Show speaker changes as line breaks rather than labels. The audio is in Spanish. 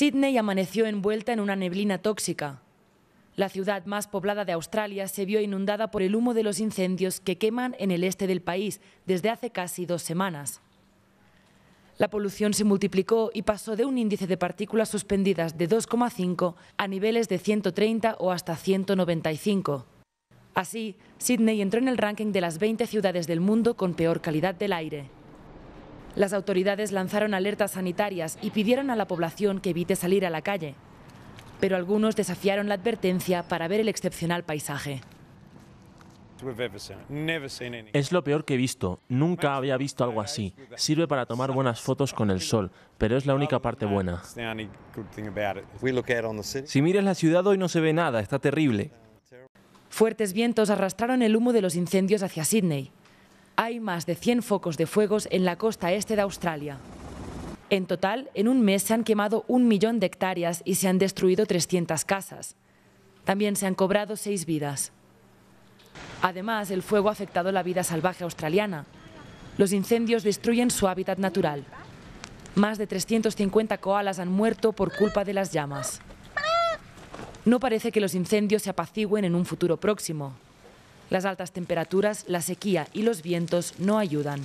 Sydney amaneció envuelta en una neblina tóxica. La ciudad más poblada de Australia se vio inundada por el humo de los incendios que queman en el este del país desde hace casi dos semanas. La polución se multiplicó y pasó de un índice de partículas suspendidas de 2,5 a niveles de 130 o hasta 195. Así, Sydney entró en el ranking de las 20 ciudades del mundo con peor calidad del aire. Las autoridades lanzaron alertas sanitarias y pidieron a la población que evite salir a la calle, pero algunos desafiaron la advertencia para ver el excepcional paisaje.
Es lo peor que he visto, nunca había visto algo así. Sirve para tomar buenas fotos con el sol, pero es la única parte buena. Si miras la ciudad hoy no se ve nada, está terrible.
Fuertes vientos arrastraron el humo de los incendios hacia Sydney hay más de 100 focos de fuegos en la costa este de Australia. En total, en un mes se han quemado un millón de hectáreas y se han destruido 300 casas. También se han cobrado seis vidas. Además, el fuego ha afectado la vida salvaje australiana. Los incendios destruyen su hábitat natural. Más de 350 koalas han muerto por culpa de las llamas. No parece que los incendios se apacigüen en un futuro próximo. Las altas temperaturas, la sequía y los vientos no ayudan.